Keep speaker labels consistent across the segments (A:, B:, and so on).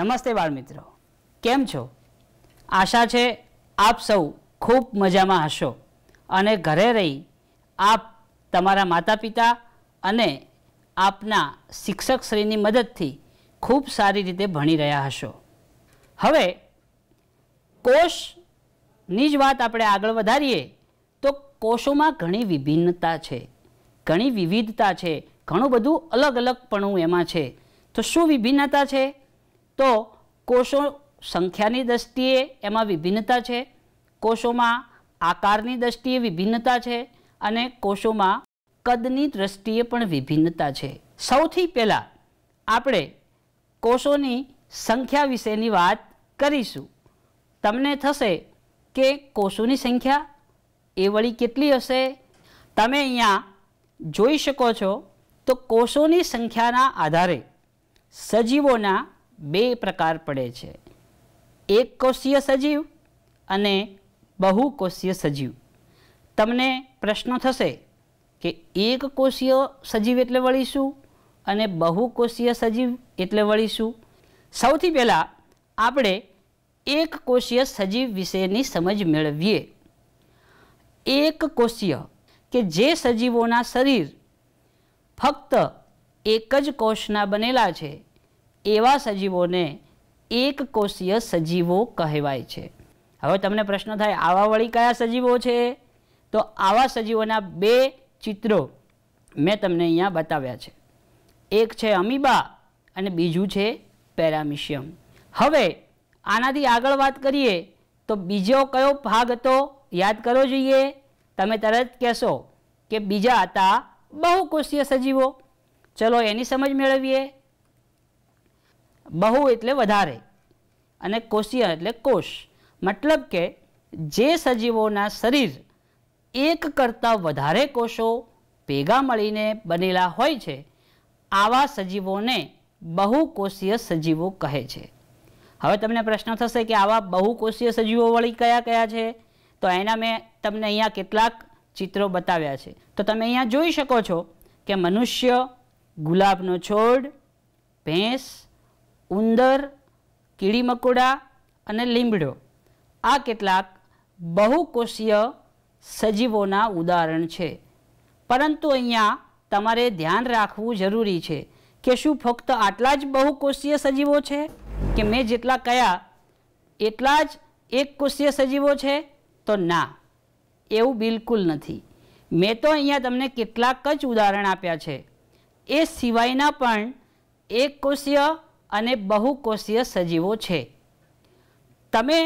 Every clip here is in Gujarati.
A: નમસ્તે બાળમિત્રો કેમ છો આશા છે આપ સૌ ખૂબ મજામાં હશો અને ઘરે રહી આપ તમારા માતા પિતા અને આપના શિક્ષકશ્રીની મદદથી ખૂબ સારી રીતે ભણી રહ્યા હશો હવે કોષની જ વાત આપણે આગળ વધારીએ તો કોષોમાં ઘણી વિભિન્નતા છે ઘણી વિવિધતા છે ઘણું બધું અલગ અલગપણું એમાં છે તો શું વિભિન્નતા છે તો કોષો સંખ્યાની દ્રષ્ટિએ એમાં વિભિન્નતા છે કોષોમાં આકારની દ્રષ્ટિએ વિભિન્નતા છે અને કોષોમાં કદની દ્રષ્ટિએ પણ વિભિન્નતા છે સૌથી પહેલાં આપણે કોષોની સંખ્યા વિશેની વાત કરીશું તમને થશે કે કોષોની સંખ્યા એ વળી કેટલી હશે તમે અહીંયા જોઈ શકો છો તો કોષોની સંખ્યાના આધારે સજીવોના બે પ્રકાર પડે છે એક કોષીય સજીવ અને બહુ બહુકોષીય સજીવ તમને પ્રશ્નો થશે કે એક કોષીય સજીવ એટલે વળીશું અને બહુ બહુકોષીય સજીવ એટલે વળીશું સૌથી પહેલાં આપણે એક કોષીય સજીવ વિશેની સમજ મેળવીએ એક કોષીય કે જે સજીવોના શરીર ફક્ત એક જ કોષના બનેલા છે એવા સજીવોને એક કોષીય સજીવો કહેવાય છે હવે તમને પ્રશ્ન થાય આવા વળી કયા સજીવો છે તો આવા સજીવોના બે ચિત્રો મેં તમને અહીંયા બતાવ્યા છે એક છે અમીબા અને બીજું છે પેરામિશિયમ હવે આનાથી આગળ વાત કરીએ તો બીજો કયો ભાગ હતો યાદ કરવો જોઈએ તમે તરત કહેશો કે બીજા હતા બહુ બહુકોષીય સજીવો ચલો એની સમજ મેળવીએ બહુ એટલે વધારે અને કોષીય એટલે કોષ મતલબ કે જે સજીવોના શરીર એક કરતાં વધારે કોષો ભેગા મળીને બનેલા હોય છે આવા સજીવોને બહુકોષીય સજીવો કહે છે હવે તમને પ્રશ્ન થશે કે આવા બહુકોષીય સજીવો વળી કયા કયા છે તો એના મેં તમને અહીંયા કેટલાક ચિત્રો બતાવ્યા છે તો તમે અહીંયા જોઈ શકો છો કે મનુષ્ય ગુલાબનો છોડ ભેંસ ઉંદર કીડી મકોડા અને લીમડો આ કેટલાક બહુકોષીય સજીવોના ઉદાહરણ છે પરંતુ અહીંયા તમારે ધ્યાન રાખવું જરૂરી છે કે શું ફક્ત આટલા જ બહુકોષીય સજીવો છે કે મેં જેટલા કયા એટલા જ એક કોષીય સજીવો છે તો ના એવું બિલકુલ નથી મેં તો અહીંયા તમને કેટલાક જ ઉદાહરણ આપ્યા છે એ સિવાયના પણ એક કોષીય અને બહુકોષીય સજીવો છે તમે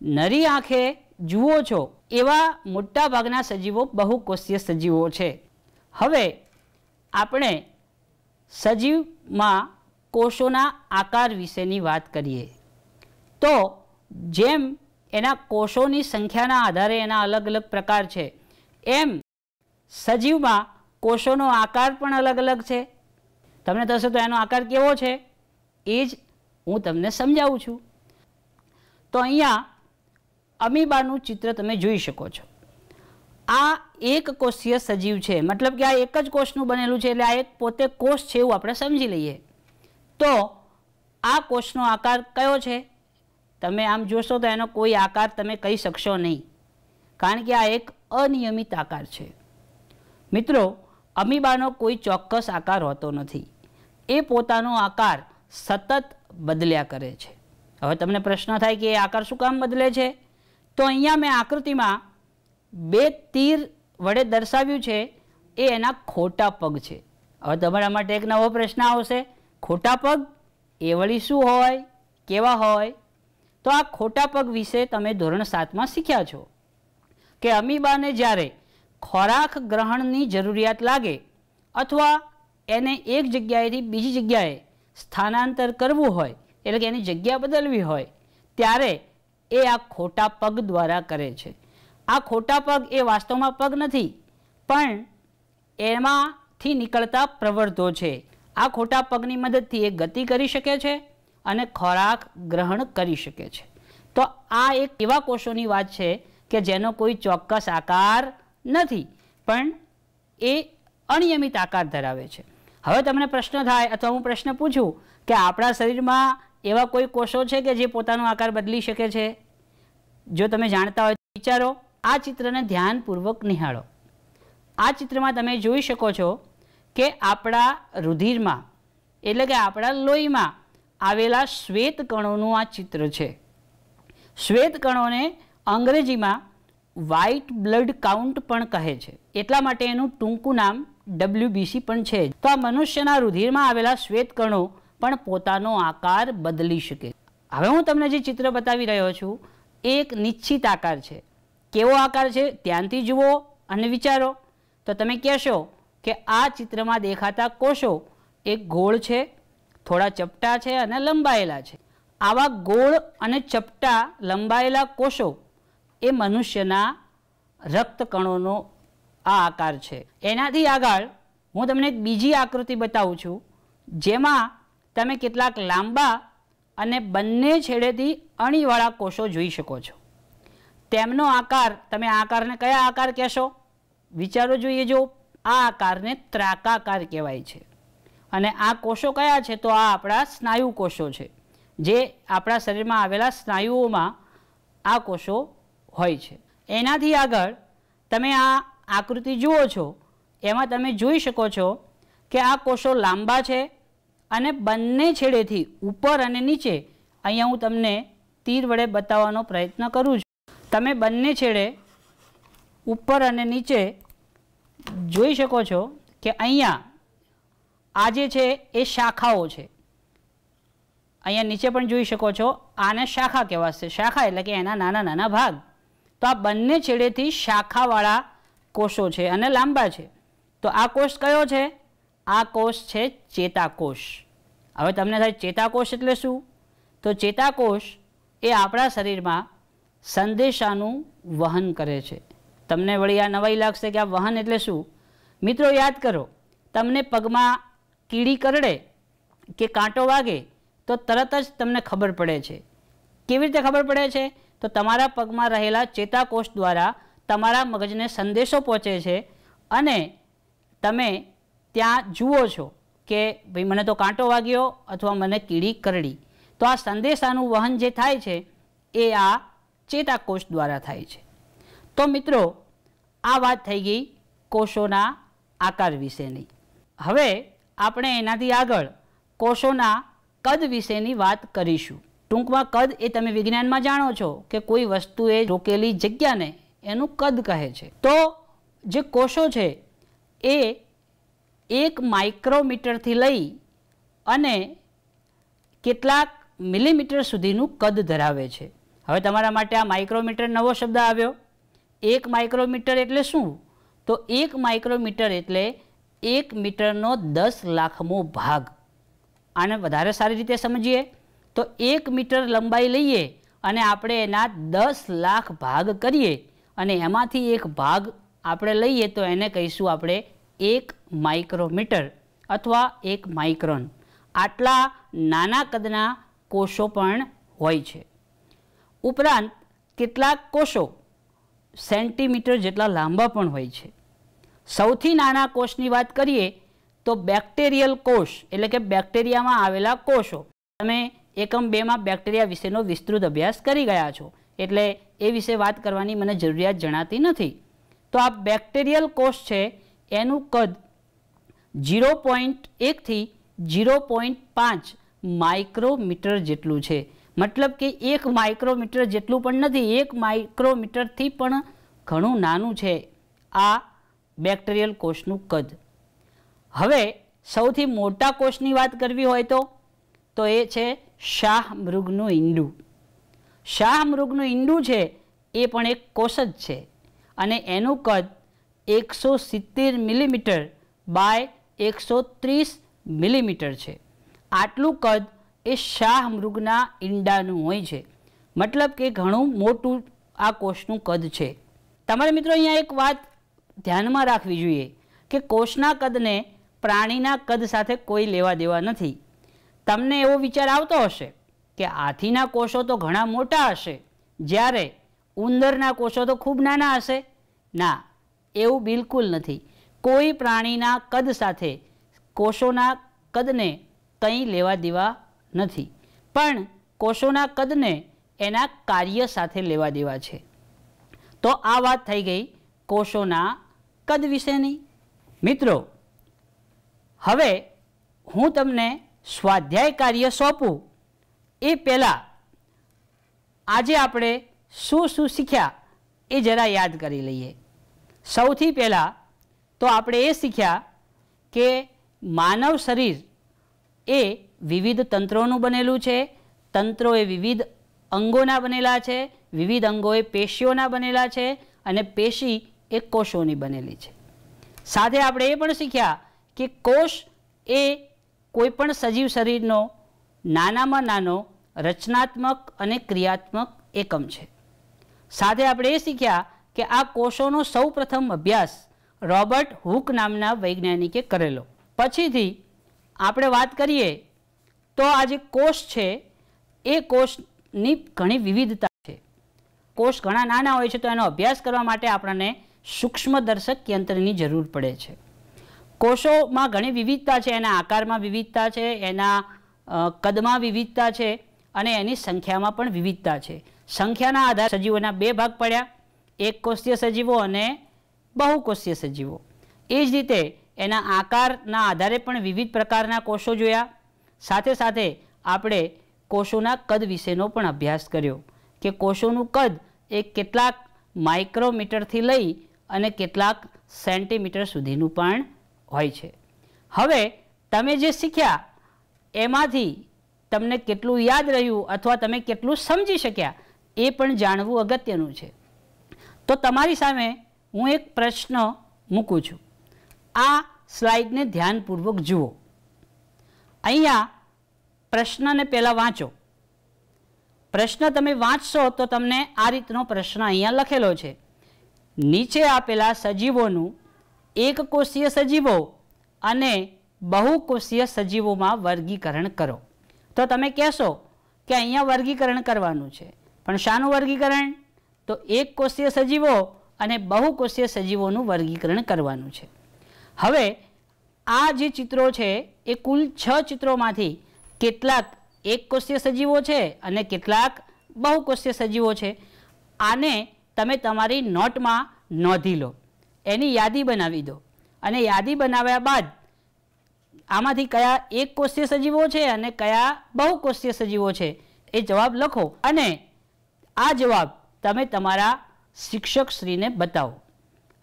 A: નરી આંખે જુઓ છો એવા મોટાભાગના સજીવો બહુકોષીય સજીવો છે હવે આપણે સજીવમાં કોષોના આકાર વિશેની વાત કરીએ તો જેમ એના કોષોની સંખ્યાના આધારે એના અલગ અલગ પ્રકાર છે એમ સજીવમાં કોષોનો આકાર પણ અલગ અલગ છે તમને થશે તો એનો આકાર કેવો છે એ જ હું તમને સમજાવું છું તો અહીંયા અમીબાનું ચિત્ર તમે જોઈ શકો છો આ એક કોષીય સજીવ છે મતલબ કે આ એક જ કોષનું બનેલું છે એટલે આ એક પોતે કોષ છે એવું આપણે સમજી લઈએ તો આ કોષનો આકાર કયો છે તમે આમ જોશો તો એનો કોઈ આકાર તમે કહી શકશો નહીં કારણ કે આ એક અનિયમિત આકાર છે મિત્રો અમીબાનો કોઈ ચોક્કસ આકાર હોતો નથી એ પોતાનો આકાર સતત બદલ્યા કરે છે હવે તમને પ્રશ્ન થાય કે એ આકાર શું કામ બદલે છે તો અહીંયા મેં આકૃતિમાં બે તીર વડે દર્શાવ્યું છે એ એના ખોટા પગ છે હવે તમારા માટે એક નવો પ્રશ્ન આવશે ખોટા પગ એ વળી શું હોય કેવા હોય તો આ ખોટા પગ વિશે તમે ધોરણ સાતમાં શીખ્યા છો કે અમીબાને જ્યારે ખોરાક ગ્રહણની જરૂરિયાત લાગે અથવા એને એક જગ્યાએથી બીજી જગ્યાએ સ્થાનાંતર કરવું હોય એટલે કે એની જગ્યા બદલવી હોય ત્યારે એ આ ખોટા પગ દ્વારા કરે છે આ ખોટા પગ એ વાસ્તવમાં પગ નથી પણ એમાંથી નીકળતા પ્રવર્તો છે આ ખોટા પગની મદદથી એ ગતિ કરી શકે છે અને ખોરાક ગ્રહણ કરી શકે છે તો આ એક એવા કોષોની વાત છે કે જેનો કોઈ ચોક્કસ આકાર નથી પણ એ અનિયમિત આકાર ધરાવે છે હવે તમને પ્રશ્ન થાય અથવા હું પ્રશ્ન પૂછું કે આપણા શરીરમાં એવા કોઈ કોષો છે કે જે પોતાનો આકાર બદલી શકે છે જો તમે જાણતા હોય તો વિચારો આ ચિત્રને ધ્યાનપૂર્વક નિહાળો આ ચિત્રમાં તમે જોઈ શકો છો કે આપણા રુધિરમાં એટલે કે આપણા લોહીમાં આવેલા શ્વેત કણોનું આ ચિત્ર છે શ્વેત કણોને અંગ્રેજીમાં વ્હાઇટ બ્લડ કાઉન્ટ પણ કહે છે એટલા માટે એનું ટૂંકું નામ ડબલ્યુબીસી પણ છે તો આ મનુષ્યના રુધિરમાં આવેલા શ્વેતકણો પણ પોતાનો આકાર બદલી શકે હવે હું તમને જે ચિત્ર બતાવી રહ્યો છું એ એક નિશ્ચિત આકાર છે કેવો આકાર છે ત્યાંથી જુઓ અને વિચારો તો તમે કહેશો કે આ ચિત્રમાં દેખાતા કોષો એ ગોળ છે થોડા ચપટા છે અને લંબાયેલા છે આવા ગોળ અને ચપટા લંબાયેલા કોષો એ મનુષ્યના રક્તકણોનો આ આકાર છે એનાથી આગળ હું તમને એક બીજી આકૃતિ બતાવું છું જેમાં તમે કેટલાક લાંબા અને બંને છેડેથી અણીવાળા કોષો જોઈ શકો છો તેમનો આકાર તમે આ આકારને કયા આકાર કહેશો વિચારો જોઈએ જો આ આકારને ત્રાકાકાર કહેવાય છે અને આ કોષો કયા છે તો આ આપણા સ્નાયુ કોષો છે જે આપણા શરીરમાં આવેલા સ્નાયુઓમાં આ કોષો હોય છે એનાથી આગળ તમે આ આકૃતિ જુઓ છો એમાં તમે જોઈ શકો છો કે આ કોષો લાંબા છે અને બંને છેડેથી ઉપર અને નીચે અહીંયા હું તમને તીર વડે બતાવવાનો પ્રયત્ન કરું છું તમે બંને છેડે ઉપર અને નીચે જોઈ શકો છો કે અહીંયા આ જે છે એ શાખાઓ છે અહીંયા નીચે પણ જોઈ શકો છો આને શાખા કહેવાશે શાખા એટલે કે એના નાના નાના ભાગ તો આ બંને છેડેથી શાખાવાળા કોષો છે અને લાંબા છે તો આ કોષ કયો છે આ કોષ છે ચેતાકોષ હવે તમને થાય ચેતાકોષ એટલે શું તો ચેતાકોષ એ આપણા શરીરમાં સંદેશાનું વહન કરે છે તમને વળી આ નવાઈ લાગશે કે આ વહન એટલે શું મિત્રો યાદ કરો તમને પગમાં કીડી કરડે કે કાંટો વાગે તો તરત જ તમને ખબર પડે છે કેવી રીતે ખબર પડે છે તો તમારા પગમાં રહેલા ચેતાકોષ દ્વારા તમારા મગજને સંદેશો પહોંચે છે અને તમે ત્યાં જુઓ છો કે ભાઈ મને તો કાંટો વાગ્યો અથવા મને કીડી કરડી તો આ સંદેશાનું વહન જે થાય છે એ આ ચેતાકોષ દ્વારા થાય છે તો મિત્રો આ વાત થઈ ગઈ કોષોના આકાર વિશેની હવે આપણે એનાથી આગળ કોષોના કદ વિશેની વાત કરીશું ટૂંકમાં કદ એ તમે વિજ્ઞાનમાં જાણો છો કે કોઈ વસ્તુએ રોકેલી જગ્યાને એનું કદ કહે છે તો જે કોષો છે એ એક માઇક્રોમીટરથી લઈ અને કેટલાક મિલીમીટર સુધીનું કદ ધરાવે છે હવે તમારા માટે આ માઇક્રોમીટર નવો શબ્દ આવ્યો એક માઇક્રોમીટર એટલે શું તો એક માઇક્રોમીટર એટલે એક મીટરનો દસ લાખમો ભાગ આને વધારે સારી રીતે સમજીએ તો એક મીટર લંબાઈ લઈએ અને આપણે એના દસ લાખ ભાગ કરીએ અને એમાંથી એક ભાગ આપણે લઈએ તો એને કહીશું આપણે એક માઇક્રોમીટર અથવા એક માઇક્રોન આટલા નાના કદના કોષો પણ હોય છે ઉપરાંત કેટલાક કોષો સેન્ટીમીટર જેટલા લાંબા પણ હોય છે સૌથી નાના કોષની વાત કરીએ તો બેક્ટેરિયલ કોષ એટલે કે બેક્ટેરિયામાં આવેલા કોષો તમે એકમ બેમાં બેક્ટેરિયા વિશેનો વિસ્તૃત અભ્યાસ કરી ગયા છો એટલે એ વિશે વાત કરવાની મને જરૂરિયાત જણાતી નથી તો આ બેક્ટેરિયલ કોષ છે એનું કદ ઝીરો પોઈન્ટ એકથી ઝીરો પોઈન્ટ પાંચ માઇક્રોમીટર જેટલું છે મતલબ કે એક માઇક્રોમીટર જેટલું પણ નથી એક માઇક્રોમીટરથી પણ ઘણું નાનું છે આ બેક્ટેરિયલ કોષનું કદ હવે સૌથી મોટા કોષની વાત કરવી હોય તો તો એ છે શાહ મૃગનું ઈંડું શાહમૃગનું ઈંડું છે એ પણ એક કોષ જ છે અને એનું કદ એકસો સિત્તેર મિલીમીટર બાય એકસો ત્રીસ મિલીમીટર છે આટલું કદ એ શાહમૃગના ઈંડાનું હોય છે મતલબ કે ઘણું મોટું આ કોષનું કદ છે તમારે મિત્રો અહીંયા એક વાત ધ્યાનમાં રાખવી જોઈએ કે કોષના કદને પ્રાણીના કદ સાથે કોઈ લેવા દેવા નથી તમને એવો વિચાર આવતો હશે કે હાથીના કોષો તો ઘણા મોટા હશે જ્યારે ઉંદરના કોષો તો ખૂબ નાના હશે ના એવું બિલકુલ નથી કોઈ પ્રાણીના કદ સાથે કોષોના કદને કંઈ લેવા દેવા નથી પણ કોષોના કદને એના કાર્ય સાથે લેવા દેવા છે તો આ વાત થઈ ગઈ કોષોના કદ વિશેની મિત્રો હવે હું તમને સ્વાધ્યાય કાર્ય સોંપું એ પહેલાં આજે આપણે શું શું શીખ્યા એ જરા યાદ કરી લઈએ સૌથી પહેલાં તો આપણે એ શીખ્યા કે માનવ શરીર એ વિવિધ તંત્રોનું બનેલું છે તંત્રો એ વિવિધ અંગોના બનેલા છે વિવિધ અંગો એ પેશીઓના બનેલા છે અને પેશી એ કોષોની બનેલી છે સાથે આપણે એ પણ શીખ્યા કે કોષ એ કોઈપણ સજીવ શરીરનો નાનામાં નાનો રચનાત્મક અને ક્રિયાત્મક એકમ છે સાથે આપણે એ શીખ્યા કે આ કોષોનો સૌપ્રથમ અભ્યાસ રોબર્ટ હુક નામના વૈજ્ઞાનિકે કરેલો પછીથી આપણે વાત કરીએ તો આ જે કોષ છે એ કોષની ઘણી વિવિધતા છે કોષ ઘણા નાના હોય છે તો એનો અભ્યાસ કરવા માટે આપણને સૂક્ષ્મદર્શક યંત્રની જરૂર પડે છે કોષોમાં ઘણી વિવિધતા છે એના આકારમાં વિવિધતા છે એના કદમાં વિવિધતા છે અને એની સંખ્યામાં પણ વિવિધતા છે સંખ્યાના આધારે સજીવોના બે ભાગ પડ્યા એક કોષીય સજીવો અને બહુકોષીય સજીવો એ જ રીતે એના આકારના આધારે પણ વિવિધ પ્રકારના કોષો જોયા સાથે સાથે આપણે કોષોના કદ વિશેનો પણ અભ્યાસ કર્યો કે કોષોનું કદ એ કેટલાક માઇક્રોમીટરથી લઈ અને કેટલાક સેન્ટીમીટર સુધીનું પણ હોય છે હવે તમે જે શીખ્યા એમાંથી તમને કેટલું યાદ રહ્યું અથવા તમે કેટલું સમજી શક્યા એ પણ જાણવું અગત્યનું છે તો તમારી સામે હું એક પ્રશ્ન મૂકું છું આ સ્લાઇડને ધ્યાનપૂર્વક જુઓ અહીંયા પ્રશ્નને પહેલાં વાંચો પ્રશ્ન તમે વાંચશો તો તમને આ રીતનો પ્રશ્ન અહીંયા લખેલો છે નીચે આપેલા સજીવોનું એક કોષીય સજીવો અને બહુકોષીય સજીવોમાં વર્ગીકરણ કરો તો તમે કહેશો કે અહીંયા વર્ગીકરણ કરવાનું છે પણ શાનું વર્ગીકરણ તો એક કોષીય સજીવો અને બહુ બહુકોષીય સજીવોનું વર્ગીકરણ કરવાનું છે હવે આ જે ચિત્રો છે એ કુલ છ ચિત્રોમાંથી કેટલાક એક કોષીય સજીવો છે અને કેટલાક બહુ બહુકોષીય સજીવો છે આને તમે તમારી નોટમાં નોંધી લો એની યાદી બનાવી દો અને યાદી બનાવ્યા બાદ આમાંથી કયા એક કોષ્ટીય સજીવો છે અને કયા બહુ બહુકોષ્ટીય સજીવો છે એ જવાબ લખો અને આ જવાબ તમે તમારા શિક્ષકશ્રીને બતાવો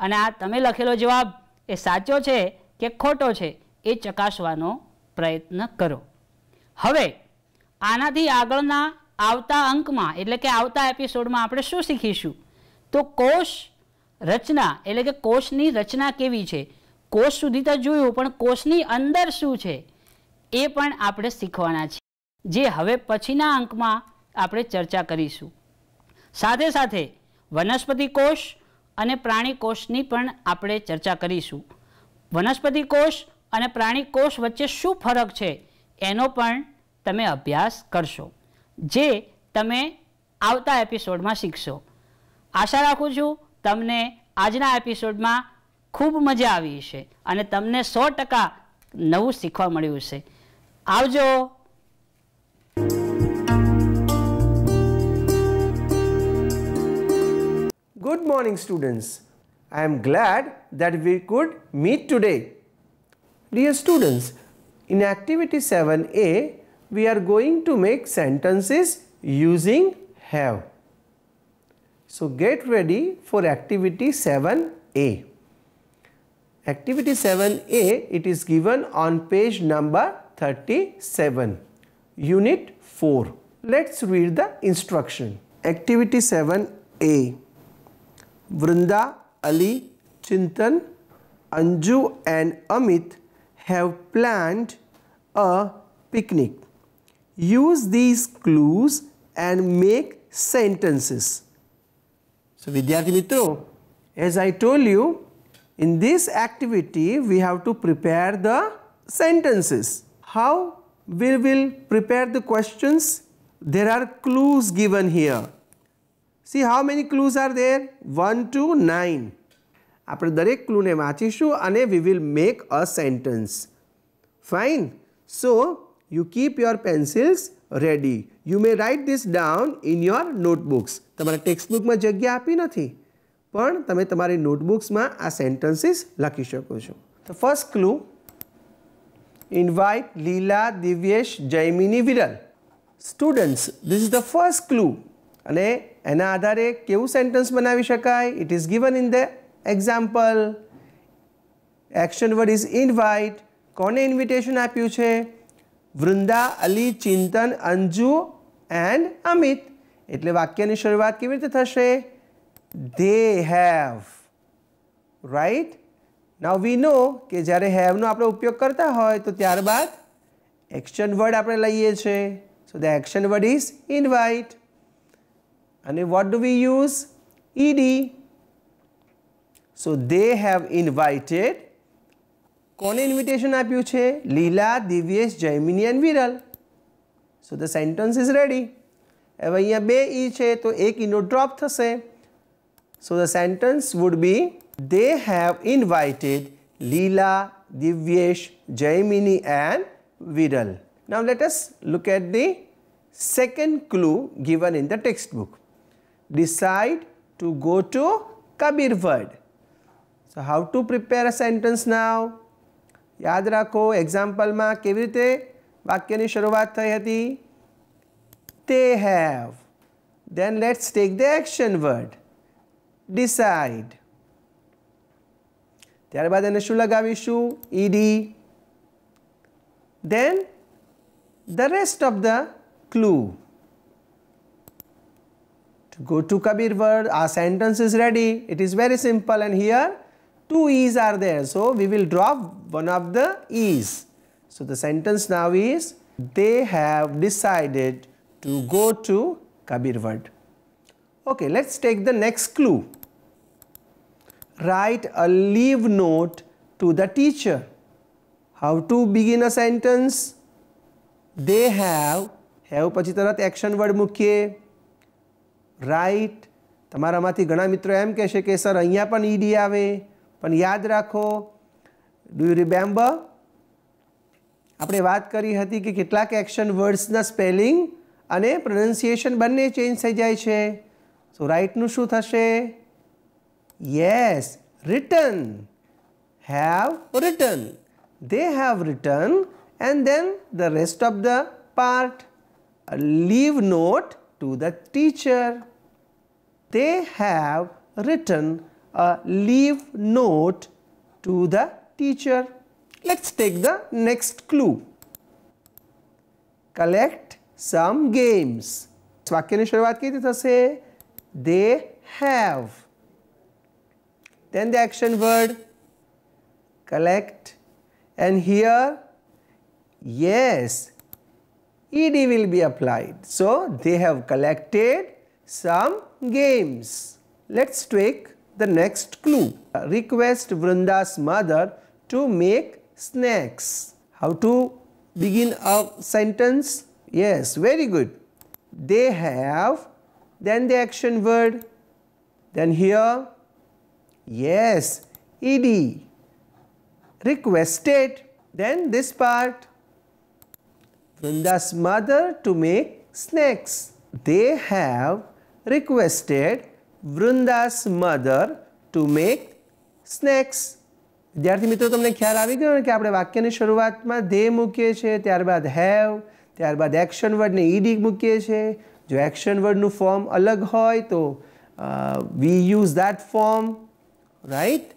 A: અને આ તમે લખેલો જવાબ એ સાચો છે કે ખોટો છે એ ચકાસવાનો પ્રયત્ન કરો હવે આનાથી આગળના આવતા અંકમાં એટલે કે આવતા એપિસોડમાં આપણે શું શીખીશું તો કોષ રચના એટલે કે કોષની રચના કેવી છે કોષ સુધી તો જોયું પણ કોષની અંદર શું છે એ પણ આપણે શીખવાના છે જે હવે પછીના અંકમાં આપણે ચર્ચા કરીશું સાથે સાથે વનસ્પતિ કોષ અને પ્રાણી કોષની પણ આપણે ચર્ચા કરીશું વનસ્પતિ કોષ અને પ્રાણી કોષ વચ્ચે શું ફરક છે એનો પણ તમે અભ્યાસ કરશો જે તમે આવતા એપિસોડમાં શીખશો આશા રાખું છું તમને આજના એપિસોડમાં ખૂબ મજા આવી હશે અને તમને સો ટકા નવું શીખવા મળ્યું હશે આવજો
B: Good morning students. I am glad that we could meet today. Dear students, in activity 7a, we are going to make sentences using have. So get ready for activity 7a. Activity 7A, it is given on page number 37, unit 4. Let's read the instruction. Activity 7A, Vrinda, Ali, Chintan, Anju and Amit have planned a picnic. Use these clues and make sentences. So, Vidyarthi Mitro, as I told you, in this activity, we have to prepare the sentences. How? We will prepare the questions. There are clues given here. See how many clues are there? 1 to 9. આપણે દરેક ક્લૂને વાંચીશું અને we will make a sentence fine so you keep your pencils ready you may write this down in your notebooks તમારા ટેક્સ્ટબુકમાં જગ્યા આપી નથી પણ તમે તમારી નોટબુક્સમાં આ સેન્ટન્સીસ લખી શકો છો તો first clue invite Leela Divyesh Jaimini Viral students this is the first clue અને એના આધારે કેવું સેન્ટન્સ બનાવી શકાય it is given in the example action word is invite કોને ઇન્વિટેશન આપ્યું છે વૃંદા અલી ચિંતન અંજુ એન્ડ અમિત એટલે વાક્યની શરૂઆત કેવી રીતે થશે they have right now we know કે જ્યારે have નો આપણે ઉપયોગ કરતા હોય તો ત્યારબાદ એક્શન વર્ડ આપણે લઈએ છીએ so the action word is invite અને what do we use ed so they have invited કોને ઇન્વિટેશન આપ્યું છે Leela Divyesh Jaimini and Viral so the sentence is ready હવે અહીંયા બે ઈ e છે તો એક ઇનો e ડ્રોપ થશે So the sentence would be they have invited Leela, Divyesh, Jaimini and Viral. Now let us look at the second clue given in the textbook. Decide to go to Kabirwad. So how to prepare a sentence now? યાદ ko example ma રીતે vakyani શરૂઆત થઈ હતી they have. then let's take the action word decide ત્યારબાદ એને શું લગાવીશું ed then the rest of the clue to go to kabir word our sentence is ready it is very simple and here two e's are there so we will drop one of the e's so the sentence now is they have decided to go to kabir word okay let's take the next clue write a leave note to the teacher. How to begin a sentence? They have, have પછી તરત એક્શન વર્ડ મૂકીએ રાઇટ તમારામાંથી ઘણા મિત્રો એમ કહેશે કે સર અહીંયા પણ ઈડી આવે પણ યાદ રાખો ડુ યુ રિમેમ્બર આપણે વાત કરી હતી કે કેટલાક એક્શન વર્ડ્સના સ્પેલિંગ અને પ્રોનાઉન્સિએશન બંને ચેન્જ થઈ જાય છે સો રાઇટનું શું થશે Yes, written. Have written. They have written and then the rest of the part. Leave note to the teacher. They have written a leave note to the teacher. Let's take the next clue. Collect some games. વાક્યની શરૂઆત કઈ રીતે થશે then the action word collect and here yes ed will be applied. So they have collected some games. Let's take the next clue. Request Vrinda's mother to make snacks. How to begin a sentence? Yes, very good. They have, then the action word, then here Yes, ED. Requested. Then this part. Vrinda's mother to make snacks. They have requested Vrunda's mother to make snacks વિદ્યાર્થી મિત્રો તમને ખ્યાલ આવી ગયો ને કે આપણે વાક્યની શરૂઆતમાં ધે મૂકીએ છીએ ત્યારબાદ હેવ ત્યારબાદ એક્શન વર્ડને ઈડી મૂકીએ છીએ જો એક્શન વર્ડનું ફોર્મ અલગ હોય તો we use that form right?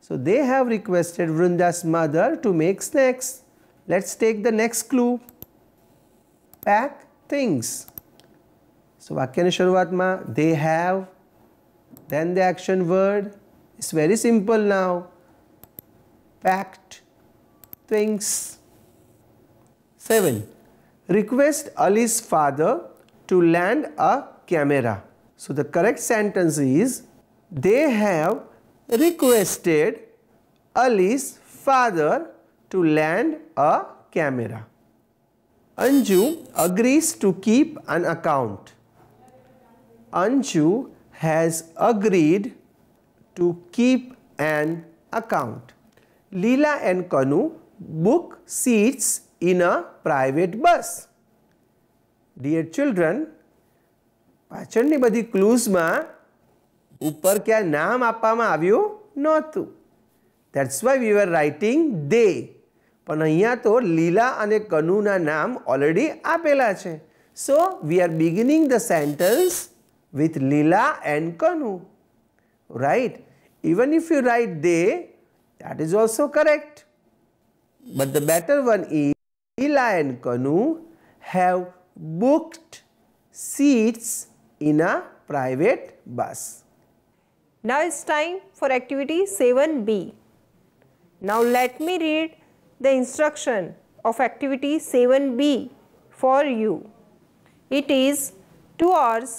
B: So they have requested Vrinda's mother to make snacks. Let's take the next clue. Pack things. So વાક્યની શરૂઆતમાં they have, then the action word. It's very simple now. Packed things. 7. Request Ali's father to land a camera. So the correct sentence is they have requested Ali's father to lend a camera. Anju agrees to keep an account. Anju has agreed to keep an account. Leela and Kanu book seats in a private bus. Dear children, પાછળની બધી ક્લૂઝમાં ઉપર ક્યાંય નામ આપવામાં આવ્યું નહોતું that's why we are writing they પણ અહીંયા તો લીલા અને કનુના નામ ઓલરેડી આપેલા છે so we are beginning the sentence with Leela and Kanu right even if you write they that is also correct but the better one is Leela and Kanu have booked seats in a private bus
C: Now it's time for activity 7b. Now let me read the instruction of activity 7b for you. It is 2 hours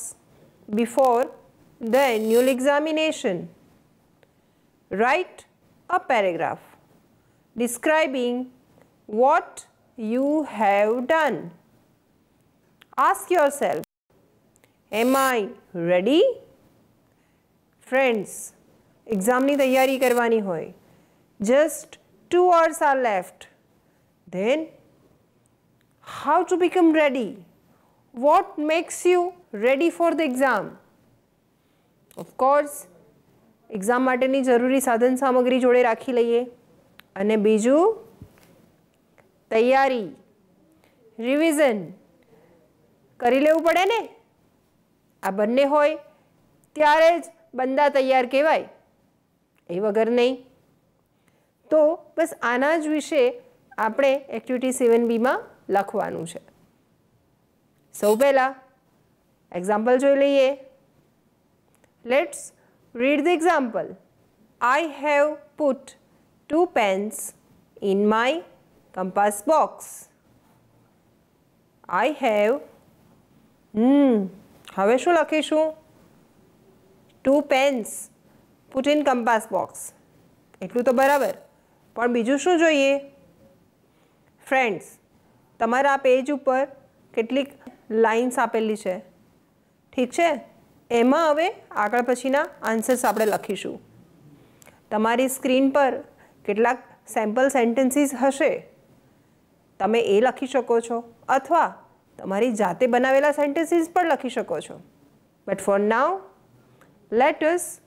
C: before the annual examination. Write a paragraph describing what you have done. Ask yourself, am I ready? Friends એક્ઝામની તૈયારી કરવાની હોય just two hours are left then how to become ready, what makes you ready for the exam. Of course, exam માટેની જરૂરી સાધન સામગ્રી જોડે રાખી લઈએ અને બીજું તૈયારી રિવિઝન કરી લેવું પડે ને આ બંને હોય ત્યારે જ બંદા તૈયાર કહેવાય એ વગર નહીં તો બસ આના જ વિશે આપણે એક્ટિવિટી સેવન બીમાં લખવાનું છે સૌ પહેલાં એક્ઝામ્પલ જોઈ લઈએ let's read the example I have put two pens in my compass box I have hmm હવે શું લખીશું two pens put in compass box એટલું તો બરાબર પણ બીજું શું જોઈએ ફ્રેન્ડ્સ તમારા આ પેજ ઉપર કેટલીક લાઇન્સ આપેલી છે ઠીક છે એમાં હવે આગળ પછીના આન્સર્સ આપણે લખીશું તમારી સ્ક્રીન પર કેટલાક સેમ્પલ સેન્ટેન્સીસ હશે તમે એ લખી શકો છો અથવા તમારી જાતે બનાવેલા સેન્ટેન્સીસ પણ લખી શકો છો but for now Let us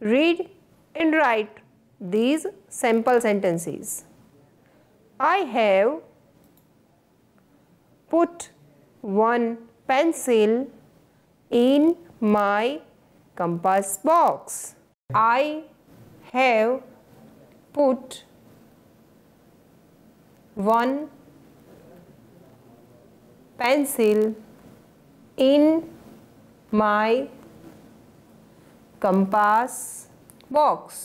C: read and write these sample sentences. I have put one pencil in my compass box. I have put one pencil in my
D: compass box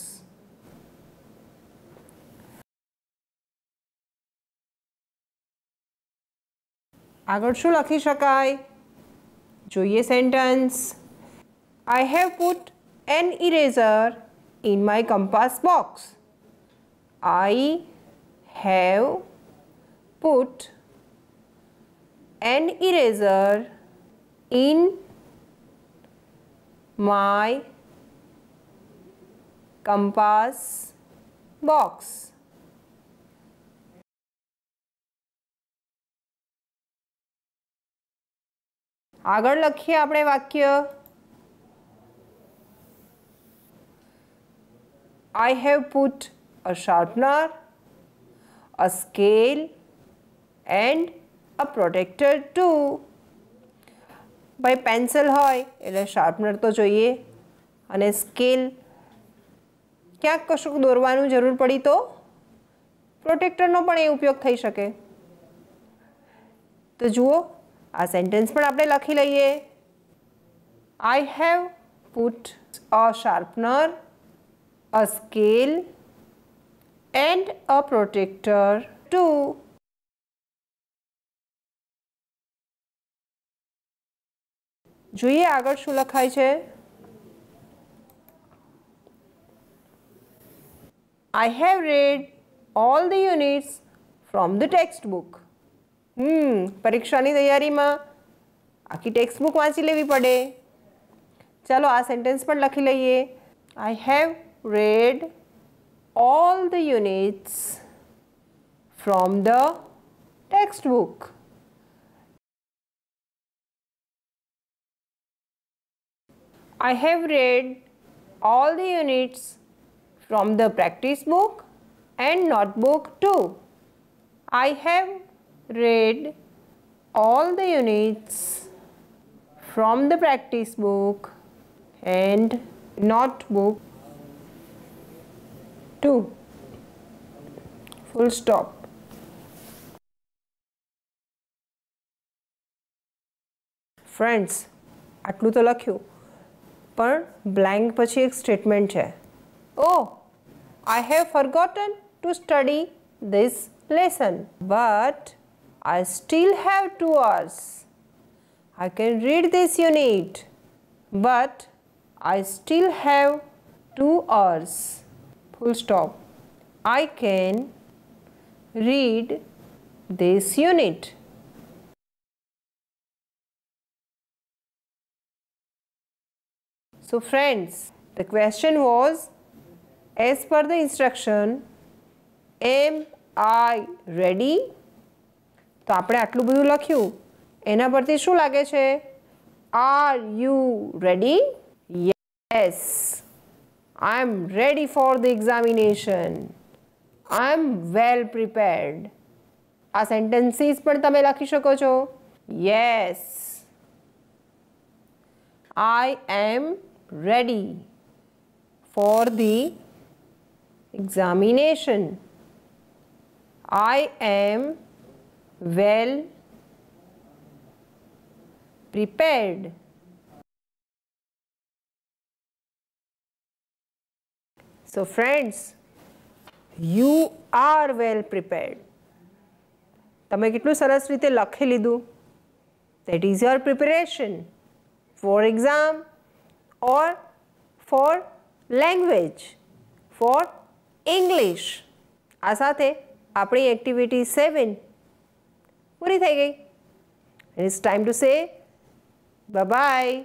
D: આગળ શું લખી શકાય જોઈએ sentence I have put
C: an eraser in my compass box I have put an eraser in my
D: compass box આગળ લખીએ આપણે વાક્ય
C: I have put a sharpener a scale and a protector two ભાઈ પેન્સિલ હોય એટલે શાર્પનર તો જોઈએ અને સ્કેલ ક્યાંક કશું દોરવાનું જરૂર પડી તો પ્રોટેક્ટરનો પણ એ ઉપયોગ થઈ શકે તો જુઓ આ સેન્ટેન્સ પણ આપણે લખી લઈએ I have put a
D: sharpener a scale and a protector two જોઈએ આગળ શું લખાય છે I have read all the
C: units from the textbook. Hmm, parikshani tayari ma, aki textbook vaanchi levi pade. Chalo, a sentence pan lakhi laiye. I have read all the units
D: from the textbook. I have read all the units from the practice book and notebook
C: too. I have read all the units from the practice book and
D: notebook too. Full stop. Friends, આટલું તો લખ્યું પણ blank પછી
C: એક સ્ટેટમેન્ટ છે ઓ oh, I have forgotten to study this lesson, but I still have two hours. I can read this unit, but I still have two hours. Full stop. I can
D: read this unit. So friends, the question was as per the instruction am
C: I ready તો આપણે આટલું બધું લખ્યું એના પરથી શું લાગે છે are you ready yes I am ready for the examination I am well prepared આ સેન્ટેન્સીસ પણ તમે લખી શકો છો yes I am ready for the examination.
D: I am well prepared. So friends, you are well
C: prepared. તમે કેટલું સરસ રીતે લખી લીધું that is your preparation for exam or for language for English આ સાથે આપણી એક્ટિવિટી સેવન પૂરી થઈ ગઈ it's time to say
D: by